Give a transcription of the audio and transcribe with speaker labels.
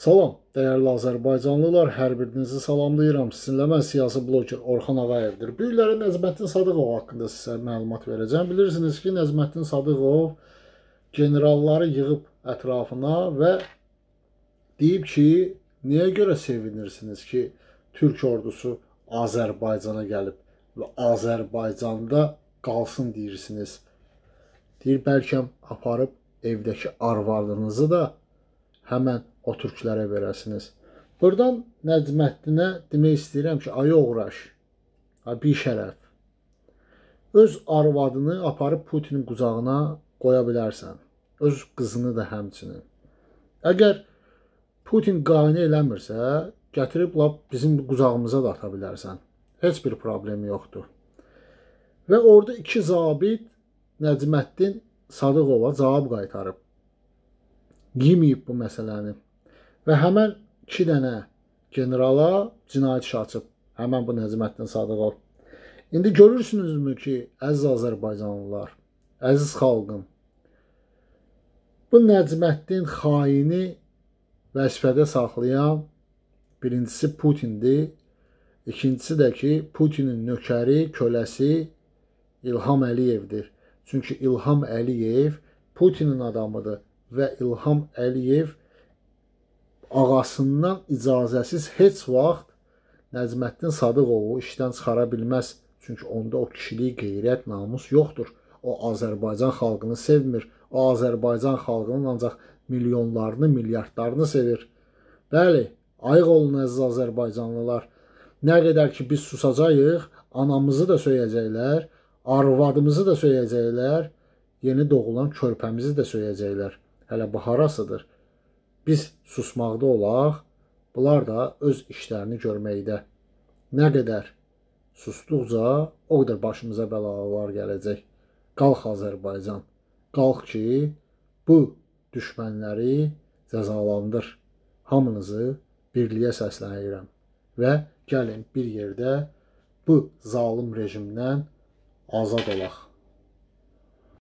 Speaker 1: Salam, dəyərli azərbaycanlılar, hər birinizi salamlayıram. Sizinlə mən siyasi bloger Orxan Ağayevdir. Bu illərə Nəzməddin Sadıqov haqqında sizə məlumat verəcəm. Bilirsiniz ki, Nəzməddin Sadıqov generalları yığıb ətrafına və deyib ki, niyə görə sevinirsiniz ki, Türk ordusu Azərbaycana gəlib və Azərbaycanda qalsın deyirsiniz. Deyir, bəlkə aparıb evdəki arvadınızı da həmən o türklərə verəsiniz. Burdan Nəcməddinə demək istəyirəm ki, ay oğraş, bir şərəf. Öz arvadını aparıb Putinin qucağına qoya bilərsən. Öz qızını da həmçinin. Əgər Putin qane eləmirsə, gətirib lap bizim qucağımıza da ata bilərsən. Heç bir problemi yoxdur. Və orada iki zabit Nəcməddin Sadıqova cavab qaytarıb. Yeməyib bu məsələni və həmən 2 dənə generala cinayət işi açıb. Həmən bu Nəzməddin Sadıqov. İndi görürsünüzmü ki, əziz Azərbaycanlılar, əziz xalqım, bu Nəcməddin xaini vəzifədə saxlayan birincisi Putindir, ikincisi də ki, Putinin nökəri, köləsi İlham Əliyevdir. Çünki İlham Əliyev Putinin adamıdır və İlham Əliyev ağasından icazəsiz heç vaxt Nəcməddin Sadıqovu işdən çıxara bilməz. Çünki onda o kişilik, qeyrət, namus yoxdur. O Azərbaycan xalqını sevmir. O Azərbaycan xalqının ancaq milyonlarını, milyardlarını sevir. Bəli, ayıq olun əziz Azərbaycanlılar. Nə qədər ki biz susacağıq, anamızı da söyəcəklər, arvadımızı da söyəcəklər, yeni doğulan körpəmizi də söyəcəklər. Hələ baharasıdır. Biz susmaqda olaq, bunlar da öz işlərini görməkdə. Nə qədər susduqca o qədər başımıza bəlalar gələcək. Qalx Azərbaycan, qalx ki, bu düşmənləri cəzalandır. Hamınızı birliyə səslənirəm və gəlin bir yerdə bu zalım rejimdən azad olaq.